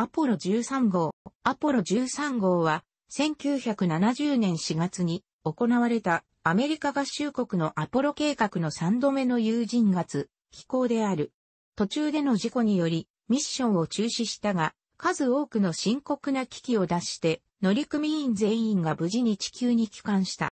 アポロ13号。アポロ13号は、1970年4月に行われたアメリカ合衆国のアポロ計画の3度目の有人月、飛行である。途中での事故により、ミッションを中止したが、数多くの深刻な危機を脱して、乗組員全員が無事に地球に帰還した。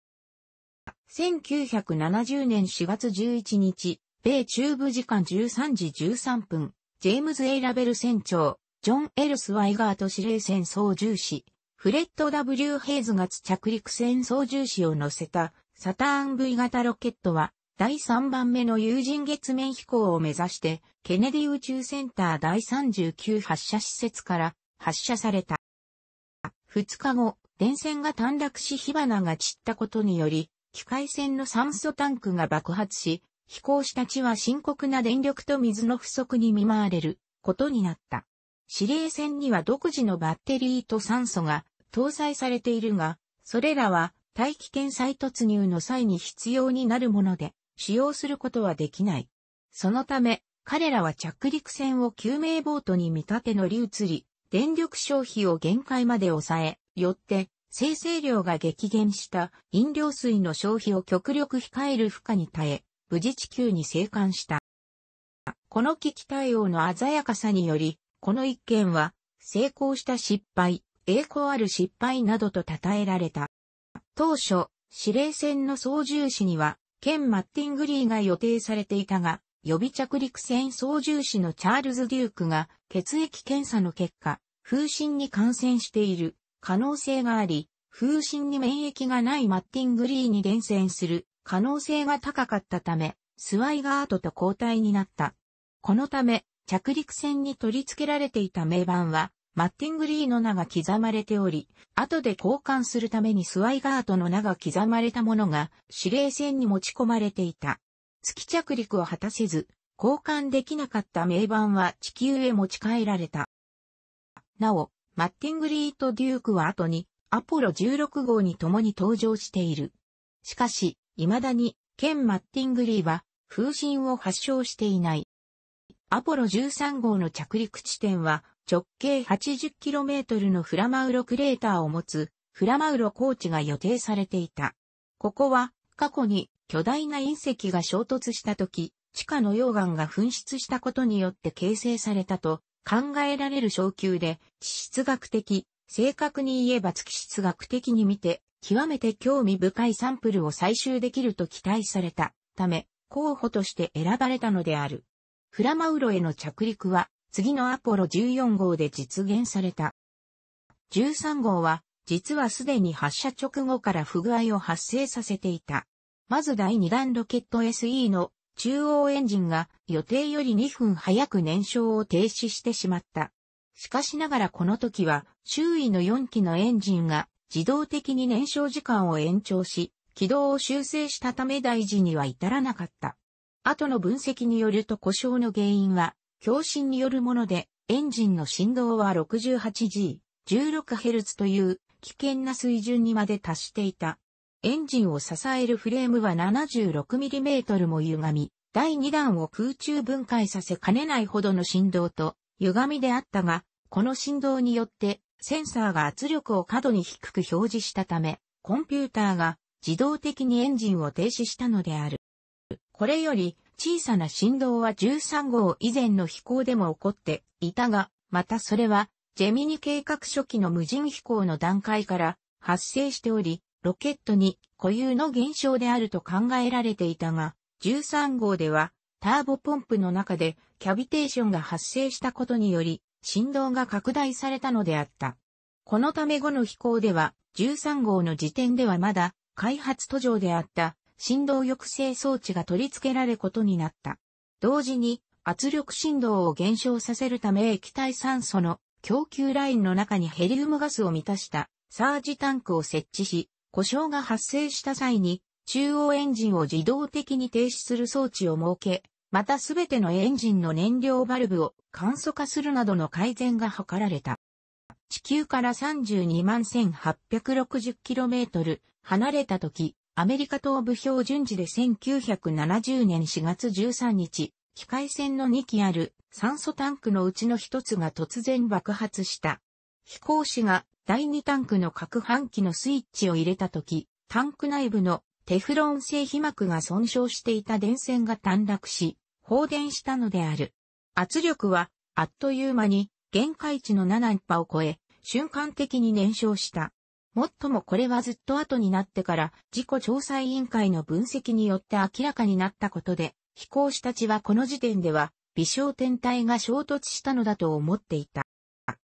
1970年4月11日、米中部時間13時13分、ジェームズ・エイ・ラベル船長、ジョン・エルスワイガート司令船操縦士、フレッド・ W・ ヘイズが着陸船操縦士を乗せたサターン V 型ロケットは第3番目の有人月面飛行を目指してケネディ宇宙センター第39発射施設から発射された。2日後、電線が短絡し火花が散ったことにより、機械船の酸素タンクが爆発し、飛行した地は深刻な電力と水の不足に見舞われることになった。司令船には独自のバッテリーと酸素が搭載されているが、それらは大気圏再突入の際に必要になるもので、使用することはできない。そのため、彼らは着陸船を救命ボートに見立て乗り移り、電力消費を限界まで抑え、よって生成量が激減した飲料水の消費を極力控える負荷に耐え、無事地球に生還した。この危機対応の鮮やかさにより、この一件は、成功した失敗、栄光ある失敗などと称えられた。当初、司令船の操縦士には、ケン・マッティングリーが予定されていたが、予備着陸船操縦士のチャールズ・デュークが血液検査の結果、風疹に感染している可能性があり、風疹に免疫がないマッティングリーに伝染する可能性が高かったため、スワイガートと交代になった。このため、着陸船に取り付けられていた名板は、マッティングリーの名が刻まれており、後で交換するためにスワイガートの名が刻まれたものが指令船に持ち込まれていた。月着陸を果たせず、交換できなかった名板は地球へ持ち帰られた。なお、マッティングリーとデュークは後にアポロ16号に共に登場している。しかし、未だに、ケン・マッティングリーは風神を発症していない。アポロ13号の着陸地点は直径 80km のフラマウロクレーターを持つフラマウロ高地が予定されていた。ここは過去に巨大な隕石が衝突した時、地下の溶岩が噴出したことによって形成されたと考えられる昇級で、地質学的、正確に言えば月質学的に見て、極めて興味深いサンプルを採集できると期待されたため、候補として選ばれたのである。フラマウロへの着陸は、次のアポロ14号で実現された。13号は、実はすでに発射直後から不具合を発生させていた。まず第2弾ロケット SE の中央エンジンが予定より2分早く燃焼を停止してしまった。しかしながらこの時は周囲の4機のエンジンが自動的に燃焼時間を延長し、軌道を修正したため大事には至らなかった。後の分析によると故障の原因は、共振によるもので、エンジンの振動は 68G、16Hz という危険な水準にまで達していた。エンジンを支えるフレームは 76mm も歪み、第2弾を空中分解させかねないほどの振動と歪みであったが、この振動によってセンサーが圧力を過度に低く表示したため、コンピューターが自動的にエンジンを停止したのである。これより小さな振動は13号以前の飛行でも起こっていたが、またそれはジェミニ計画初期の無人飛行の段階から発生しており、ロケットに固有の現象であると考えられていたが、13号ではターボポンプの中でキャビテーションが発生したことにより振動が拡大されたのであった。このため後の飛行では13号の時点ではまだ開発途上であった振動抑制装置が取り付けられることになった。同時に圧力振動を減少させるため液体酸素の供給ラインの中にヘリウムガスを満たしたサージタンクを設置し、故障が発生した際に中央エンジンを自動的に停止する装置を設け、またすべてのエンジンの燃料バルブを簡素化するなどの改善が図られた。地球から 321,860km 離れた時、アメリカ東部標準時で1970年4月13日、機械船の2機ある酸素タンクのうちの1つが突然爆発した。飛行士が第2タンクの攪拌機のスイッチを入れた時、タンク内部のテフロン製皮膜が損傷していた電線が短絡し、放電したのである。圧力はあっという間に限界値の7波を超え、瞬間的に燃焼した。もっともこれはずっと後になってから事故調査委員会の分析によって明らかになったことで、飛行士たちはこの時点では微小天体が衝突したのだと思っていた。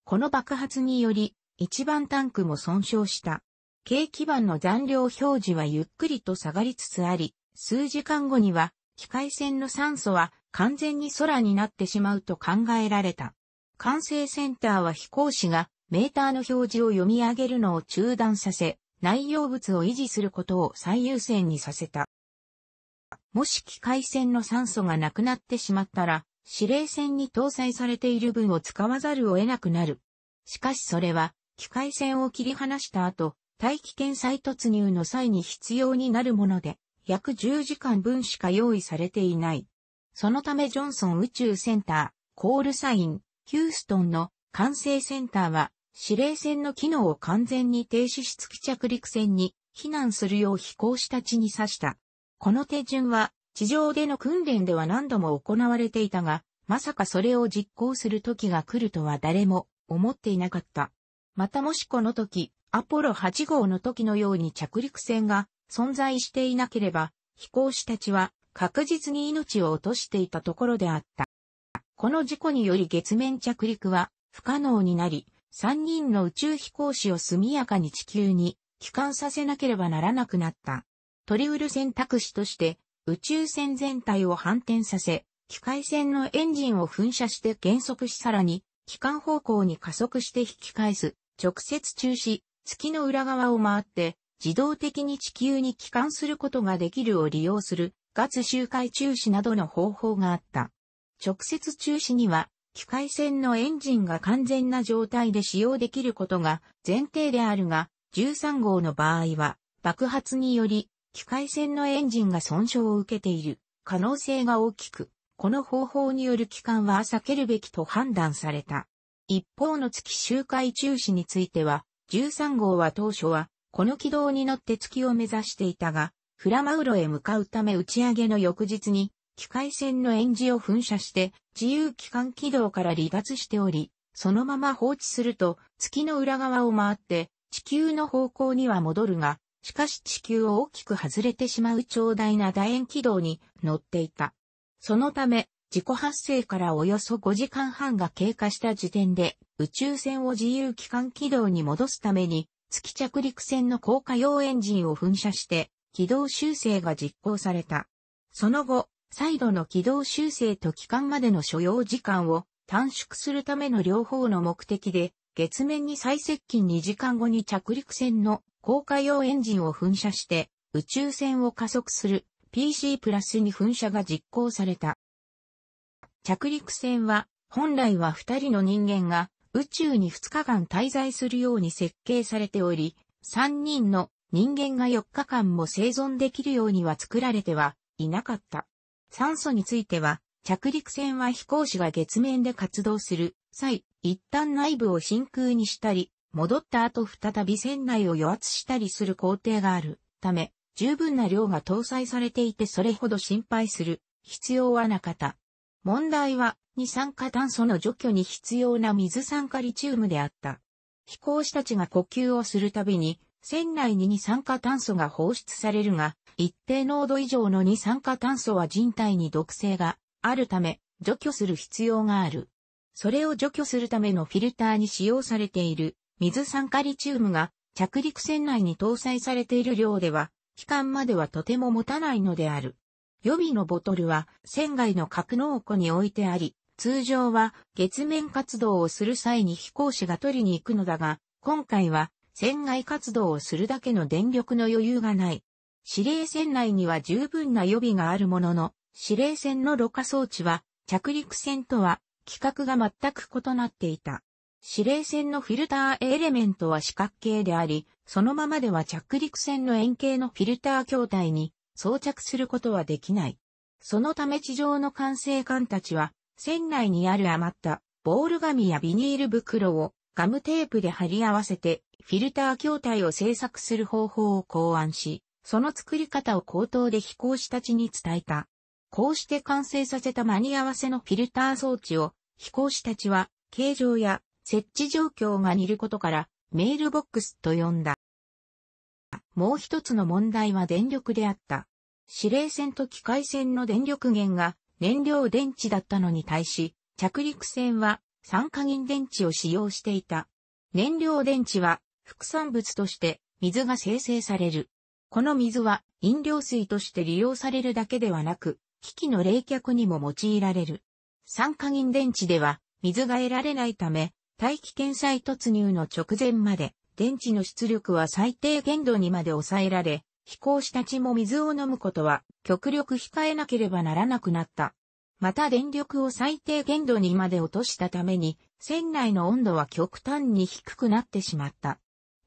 この爆発により、一番タンクも損傷した。軽基板の残量表示はゆっくりと下がりつつあり、数時間後には、機械船の酸素は完全に空になってしまうと考えられた。管制センターは飛行士がメーターの表示を読み上げるのを中断させ、内容物を維持することを最優先にさせた。もし機械船の酸素がなくなってしまったら、指令船に搭載されている分を使わざるを得なくなる。しかしそれは、機械船を切り離した後、大気圏再突入の際に必要になるもので、約10時間分しか用意されていない。そのためジョンソン宇宙センター、コールサイン、ヒューストンの管制センターは司令船の機能を完全に停止し月着陸船に避難するよう飛行士たちに指した。この手順は地上での訓練では何度も行われていたが、まさかそれを実行する時が来るとは誰も思っていなかった。またもしこの時、アポロ8号の時のように着陸船が存在していなければ、飛行士たちは確実に命を落としていたところであった。この事故により月面着陸は不可能になり、3人の宇宙飛行士を速やかに地球に帰還させなければならなくなった。取りウる選択肢として、宇宙船全体を反転させ、機械船のエンジンを噴射して減速しさらに、機関方向に加速して引き返す、直接中止、月の裏側を回って、自動的に地球に帰還することができるを利用する、月周回中止などの方法があった。直接中止には、機械船のエンジンが完全な状態で使用できることが前提であるが、13号の場合は爆発により機械船のエンジンが損傷を受けている可能性が大きく、この方法による帰還は避けるべきと判断された。一方の月周回中止については、13号は当初はこの軌道に乗って月を目指していたが、フラマウロへ向かうため打ち上げの翌日に機械船のエンジンを噴射して自由機関軌道から離脱しており、そのまま放置すると月の裏側を回って地球の方向には戻るが、しかし地球を大きく外れてしまう長大な楕円軌道に乗っていた。そのため、自己発生からおよそ5時間半が経過した時点で、宇宙船を自由機関軌道に戻すために、月着陸船の高架用エンジンを噴射して、軌道修正が実行された。その後、再度の軌道修正と期間までの所要時間を短縮するための両方の目的で、月面に最接近2時間後に着陸船の降下用エンジンを噴射して、宇宙船を加速する PC プラスに噴射が実行された。着陸船は、本来は2人の人間が宇宙に2日間滞在するように設計されており、3人の人間が4日間も生存できるようには作られてはいなかった。酸素については、着陸船は飛行士が月面で活動する際、一旦内部を真空にしたり、戻った後再び船内を予圧したりする工程があるため、十分な量が搭載されていてそれほど心配する必要はなかった。問題は、二酸化炭素の除去に必要な水酸化リチウムであった。飛行士たちが呼吸をするたびに、船内に二酸化炭素が放出されるが、一定濃度以上の二酸化炭素は人体に毒性があるため除去する必要がある。それを除去するためのフィルターに使用されている水酸化リチウムが着陸船内に搭載されている量では期間まではとても持たないのである。予備のボトルは船外の格納庫に置いてあり、通常は月面活動をする際に飛行士が取りに行くのだが、今回は船外活動をするだけの電力の余裕がない指令船内には十分な予備があるものの、指令船のろ過装置は着陸船とは規格が全く異なっていた。指令船のフィルターエレメントは四角形であり、そのままでは着陸船の円形のフィルター筐体に装着することはできない。そのため地上の管制官たちは、船内にある余ったボール紙やビニール袋をガムテープで貼り合わせてフィルター筐体を製作する方法を考案し、その作り方を口頭で飛行士たちに伝えた。こうして完成させた間に合わせのフィルター装置を飛行士たちは形状や設置状況が似ることからメールボックスと呼んだ。もう一つの問題は電力であった。指令船と機械船の電力源が燃料電池だったのに対し、着陸船は酸化銀電池を使用していた。燃料電池は副産物として水が生成される。この水は飲料水として利用されるだけではなく、機器の冷却にも用いられる。酸化銀電池では水が得られないため、大気圏再突入の直前まで電池の出力は最低限度にまで抑えられ、飛行士たちも水を飲むことは極力控えなければならなくなった。また電力を最低限度にまで落としたために、船内の温度は極端に低くなってしまった。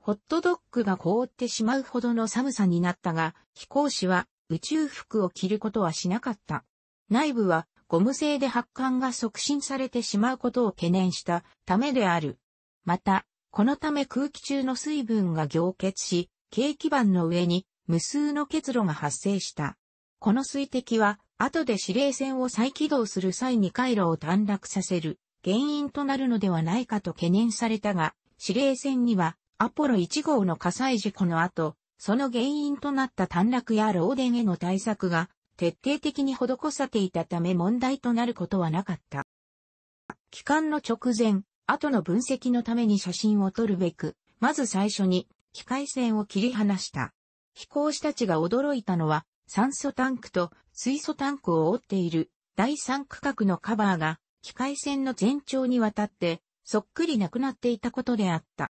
ホットドッグが凍ってしまうほどの寒さになったが、飛行士は宇宙服を着ることはしなかった。内部はゴム製で発汗が促進されてしまうことを懸念したためである。また、このため空気中の水分が凝結し、景気板の上に無数の結露が発生した。この水滴は、後で指令船を再起動する際に回路を短絡させる原因となるのではないかと懸念されたが、指令船にはアポロ1号の火災事故の後、その原因となった短絡や漏電への対策が徹底的に施されていたため問題となることはなかった。帰還の直前、後の分析のために写真を撮るべく、まず最初に機械線を切り離した。飛行士たちが驚いたのは、酸素タンクと水素タンクを覆っている第3区画のカバーが機械線の全長にわたってそっくりなくなっていたことであった。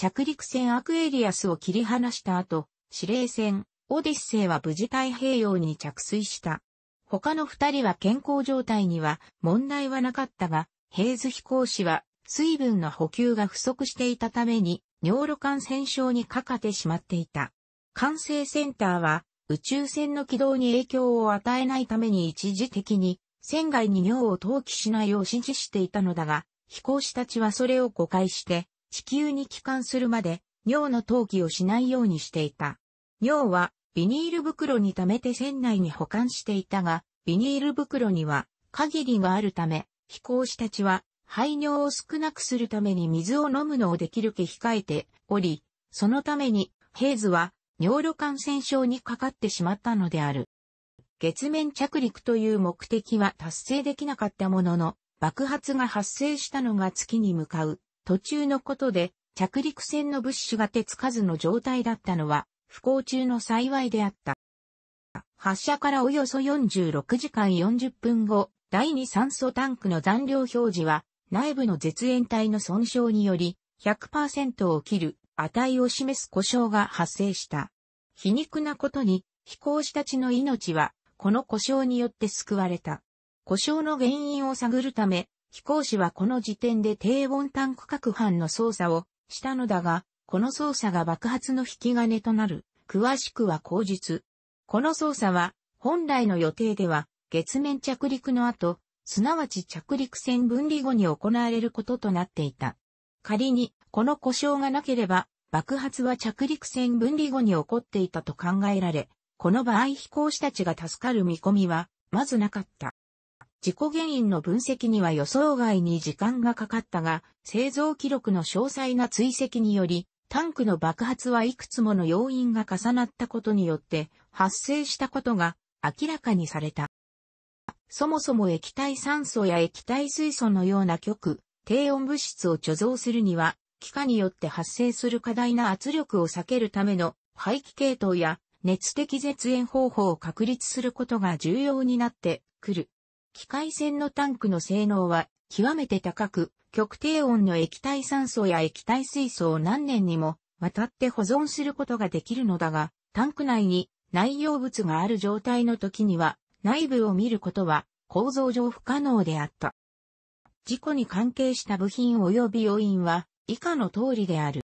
着陸船アクエリアスを切り離した後、指令船、オデッセイは無事太平洋に着水した。他の二人は健康状態には問題はなかったが、ヘイズ飛行士は水分の補給が不足していたために尿路感染症にかかってしまっていた。管制センターは宇宙船の軌道に影響を与えないために一時的に船外に尿を投棄しないよう指示していたのだが、飛行士たちはそれを誤解して地球に帰還するまで尿の投棄をしないようにしていた。尿はビニール袋に溜めて船内に保管していたが、ビニール袋には限りがあるため、飛行士たちは排尿を少なくするために水を飲むのをできるけ控えており、そのためにヘイズは尿路感染症にかかってしまったのである。月面着陸という目的は達成できなかったものの、爆発が発生したのが月に向かう途中のことで、着陸船の物資が手つかずの状態だったのは、不幸中の幸いであった。発射からおよそ46時間40分後、第二酸素タンクの残量表示は、内部の絶縁体の損傷により、100%を切る値を示す故障が発生した。皮肉なことに、飛行士たちの命は、この故障によって救われた。故障の原因を探るため、飛行士はこの時点で低温タンク各班の操作をしたのだが、この操作が爆発の引き金となる。詳しくは口述。この操作は、本来の予定では、月面着陸の後、すなわち着陸船分離後に行われることとなっていた。仮に、この故障がなければ、爆発は着陸船分離後に起こっていたと考えられ、この場合飛行士たちが助かる見込みは、まずなかった。事故原因の分析には予想外に時間がかかったが、製造記録の詳細な追跡により、タンクの爆発はいくつもの要因が重なったことによって発生したことが明らかにされた。そもそも液体酸素や液体水素のような極低温物質を貯蔵するには、気化によって発生する過大な圧力を避けるための排気系統や熱的絶縁方法を確立することが重要になってくる。機械船のタンクの性能は極めて高く、極低温の液体酸素や液体水素を何年にも渡って保存することができるのだが、タンク内に内容物がある状態の時には内部を見ることは構造上不可能であった。事故に関係した部品及び要因は以下の通りである。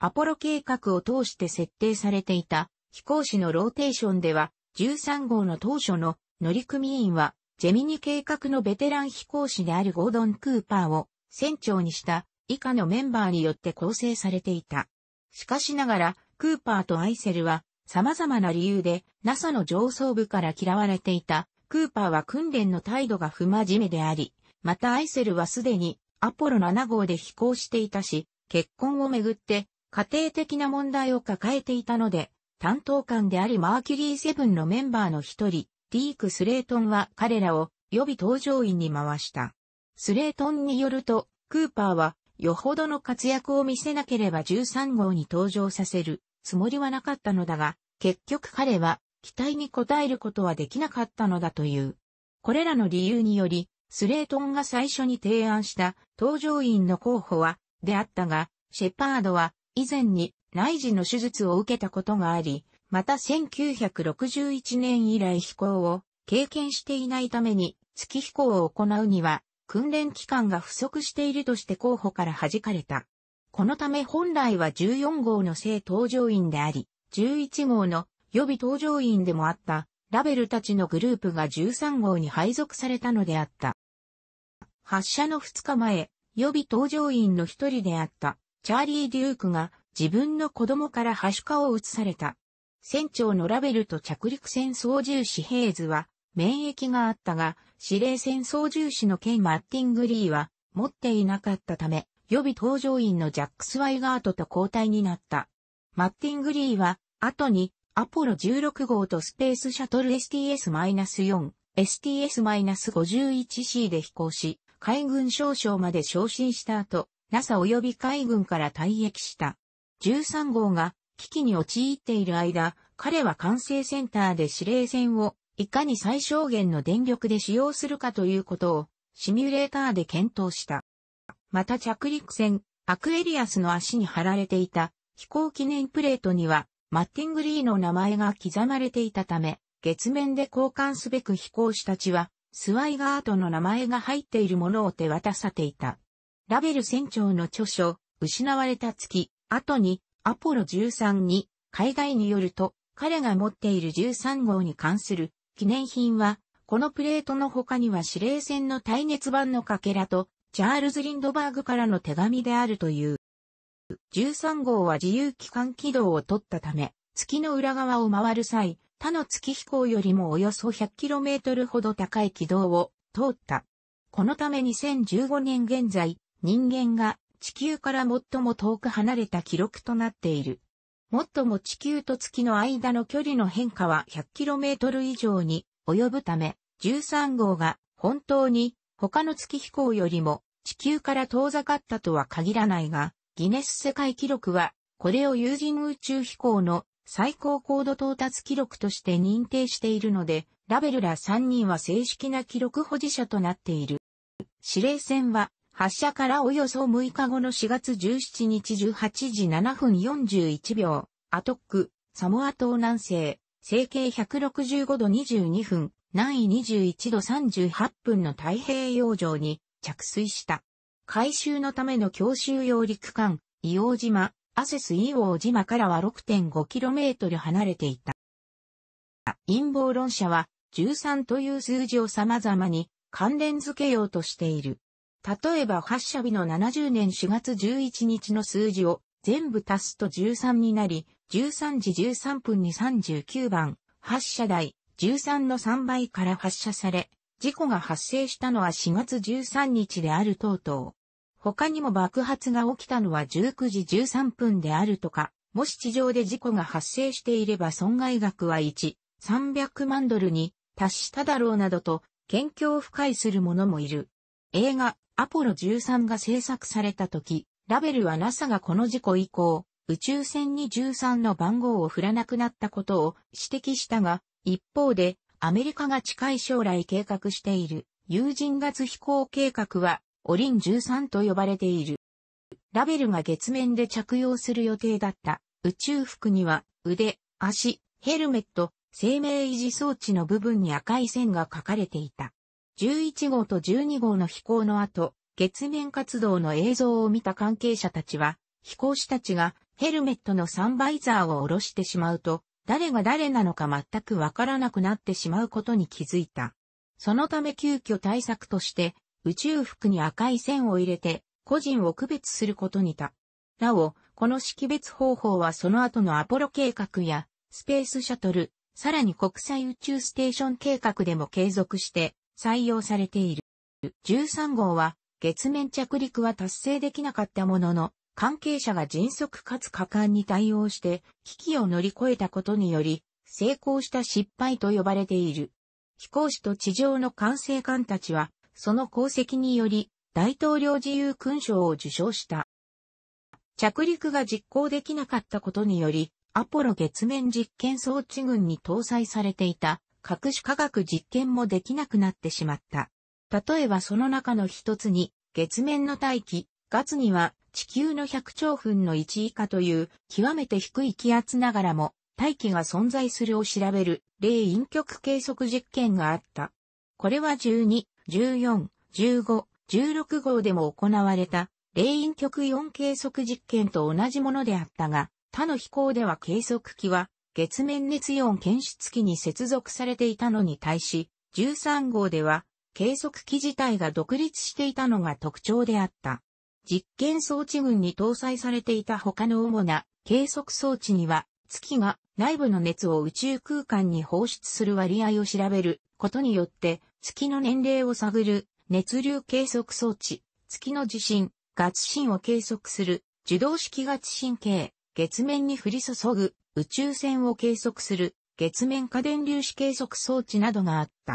アポロ計画を通して設定されていた飛行士のローテーションでは13号の当初の乗組員はジェミニ計画のベテラン飛行士であるゴードン・クーパーを船長にした以下のメンバーによって構成されていた。しかしながら、クーパーとアイセルは様々な理由で NASA の上層部から嫌われていた。クーパーは訓練の態度が不真面目であり、またアイセルはすでにアポロ7号で飛行していたし、結婚をめぐって家庭的な問題を抱えていたので、担当官でありマーキュリー7のメンバーの一人、ディーク・スレートンは彼らを予備登場員に回した。スレートンによると、クーパーはよほどの活躍を見せなければ13号に登場させるつもりはなかったのだが、結局彼は期待に応えることはできなかったのだという。これらの理由により、スレートンが最初に提案した搭乗員の候補は、であったが、シェパードは以前に内耳の手術を受けたことがあり、また1961年以来飛行を経験していないために月飛行を行うには訓練期間が不足しているとして候補から弾かれた。このため本来は14号の正搭乗員であり、11号の予備搭乗員でもあったラベルたちのグループが13号に配属されたのであった。発射の2日前、予備搭乗員の一人であったチャーリー・デュークが自分の子供からハシカを移された。船長のラベルと着陸船操縦士ヘイズは、免疫があったが、司令船操縦士のケイ・マッティングリーは、持っていなかったため、予備搭乗員のジャック・スワイガートと交代になった。マッティングリーは、後に、アポロ16号とスペースシャトル STS-4、STS-51C で飛行し、海軍少将まで昇進した後、NASA 及び海軍から退役した。13号が危機に陥っている間、彼は管制センターで指令線をいかに最小限の電力で使用するかということをシミュレーターで検討した。また着陸船アクエリアスの足に貼られていた飛行記念プレートにはマッティングリーの名前が刻まれていたため、月面で交換すべく飛行士たちはスワイガートの名前が入っているものを手渡さていた。ラベル船長の著書、失われた月、後にアポロ13に、海外によると、彼が持っている13号に関する記念品は、このプレートの他には指令船の耐熱板のかけらと、チャールズ・リンドバーグからの手紙であるという。13号は自由機関軌道を取ったため、月の裏側を回る際、他の月飛行よりもおよそ 100km ほど高い軌道を通った。このため2015年現在、人間が地球から最も遠く離れた記録となっている。最も地球と月の間の距離の変化は 100km 以上に及ぶため、13号が本当に他の月飛行よりも地球から遠ざかったとは限らないが、ギネス世界記録はこれを有人宇宙飛行の最高高度到達記録として認定しているので、ラベルら3人は正式な記録保持者となっている。指令船は発射からおよそ6日後の4月17日18時7分41秒、アトック、サモア島南西、成経165度22分、南緯21度38分の太平洋上に着水した。回収のための強襲揚陸艦、伊王島、アセス伊王島からは 6.5km 離れていた。陰謀論者は13という数字を様々に関連付けようとしている。例えば発射日の70年4月11日の数字を全部足すと13になり、13時13分に39番、発射台、13の3倍から発射され、事故が発生したのは4月13日である等々。他にも爆発が起きたのは19時13分であるとか、もし地上で事故が発生していれば損害額は1、300万ドルに達しただろうなどと、研究を深いする者もいる。映画、アポロ13が製作された時、ラベルは NASA がこの事故以降、宇宙船に13の番号を振らなくなったことを指摘したが、一方で、アメリカが近い将来計画している、有人月飛行計画は、オリン13と呼ばれている。ラベルが月面で着用する予定だった宇宙服には腕、足、ヘルメット、生命維持装置の部分に赤い線が書かれていた。11号と12号の飛行の後、月面活動の映像を見た関係者たちは、飛行士たちがヘルメットのサンバイザーを下ろしてしまうと、誰が誰なのか全くわからなくなってしまうことに気づいた。そのため急遽対策として、宇宙服に赤い線を入れて、個人を区別することにた。なお、この識別方法はその後のアポロ計画や、スペースシャトル、さらに国際宇宙ステーション計画でも継続して採用されている。13号は月面着陸は達成できなかったものの、関係者が迅速かつ果敢に対応して危機を乗り越えたことにより、成功した失敗と呼ばれている。飛行士と地上の管制官たちは、その功績により、大統領自由勲章を受章した。着陸が実行できなかったことにより、アポロ月面実験装置群に搭載されていた各種科学実験もできなくなってしまった。例えばその中の一つに、月面の大気、月には地球の100兆分の1以下という極めて低い気圧ながらも大気が存在するを調べる霊陰極計測実験があった。これは12、14、15、16号でも行われた霊陰極4計測実験と同じものであったが、他の飛行では計測器は月面熱イ検出器に接続されていたのに対し、13号では計測器自体が独立していたのが特徴であった。実験装置群に搭載されていた他の主な計測装置には、月が内部の熱を宇宙空間に放出する割合を調べることによって、月の年齢を探る熱流計測装置、月の地震、月震を計測する受動式月神経、月面に降り注ぐ宇宙船を計測する月面下電粒子計測装置などがあった。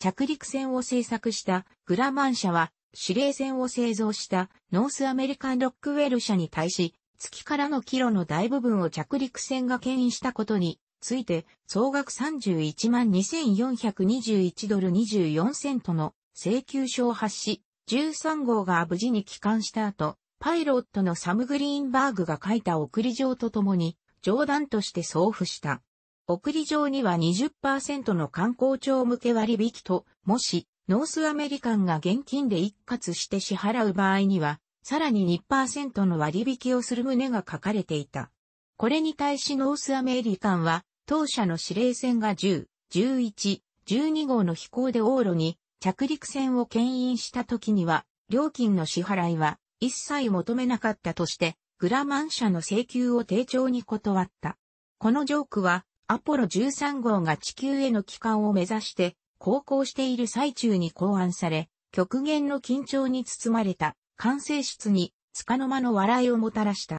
着陸船を製作したグラマン社は指令船を製造したノースアメリカンロックウェル社に対し月からのキロの大部分を着陸船が牽引したことについて総額31万2421ドル24セントの請求書を発し13号が無事に帰還した後パイロットのサム・グリーンバーグが書いた送り状とともに、冗談として送付した。送り状には20%の観光庁向け割引と、もし、ノースアメリカンが現金で一括して支払う場合には、さらに2%の割引をする旨が書かれていた。これに対しノースアメリカンは、当社の指令船が10、11、12号の飛行で往路に着陸船を牽引した時には、料金の支払いは一切求めなかったとして、グラマン社の請求を丁重に断った。このジョークは、アポロ13号が地球への帰還を目指して、航行している最中に考案され、極限の緊張に包まれた、管制室に、束の間の笑いをもたらした。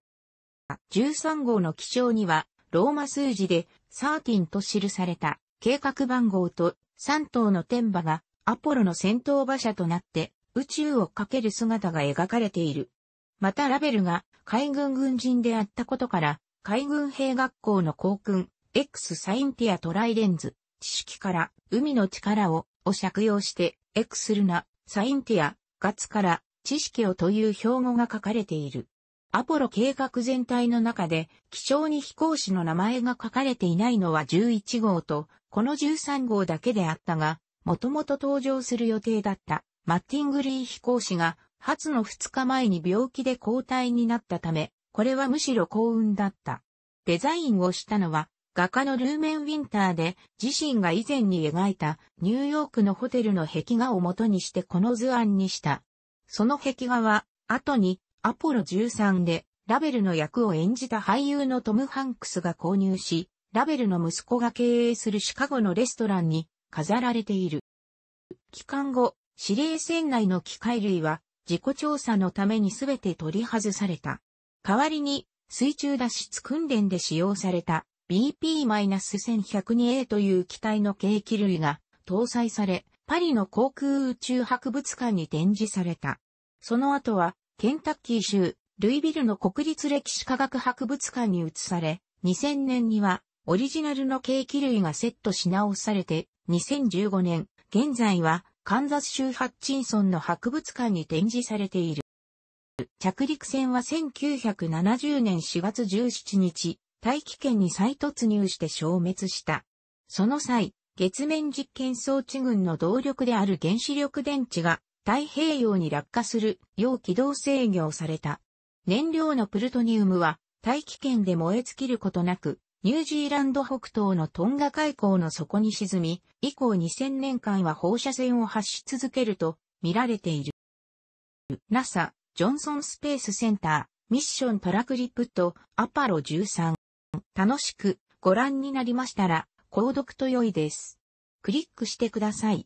13号の記章には、ローマ数字で、13と記された、計画番号と、3頭の天馬が、アポロの先頭馬車となって、宇宙をかける姿が描かれている。またラベルが海軍軍人であったことから、海軍兵学校の校訓、X サインティアトライレンズ、知識から海の力をを借用して、エクスルナ、サインティア、ガツから知識をという標語が書かれている。アポロ計画全体の中で、気象に飛行士の名前が書かれていないのは11号と、この13号だけであったが、もともと登場する予定だったマッティングリー飛行士が初の2日前に病気で交代になったため、これはむしろ幸運だった。デザインをしたのは画家のルーメン・ウィンターで自身が以前に描いたニューヨークのホテルの壁画を元にしてこの図案にした。その壁画は後にアポロ13でラベルの役を演じた俳優のトム・ハンクスが購入し、ラベルの息子が経営するシカゴのレストランに飾られている。期間後、指令船内の機械類は事故調査のためにすべて取り外された。代わりに水中脱出訓練で使用された BP-1102A という機体の計器類が搭載され、パリの航空宇宙博物館に展示された。その後は、ケンタッキー州、ルイビルの国立歴史科学博物館に移され、2000年には、オリジナルの計器類がセットし直されて、2015年、現在は、カンザス州ハッチンソンの博物館に展示されている。着陸船は1970年4月17日、大気圏に再突入して消滅した。その際、月面実験装置群の動力である原子力電池が太平洋に落下するよう軌道制御された。燃料のプルトニウムは大気圏で燃え尽きることなくニュージーランド北東のトンガ海溝の底に沈み、以降2000年間は放射線を発し続けると見られている。NASA、ジョンソンスペースセンター、ミッションパラクリプト、アパロ13。楽しくご覧になりましたら、購読と良いです。クリックしてください。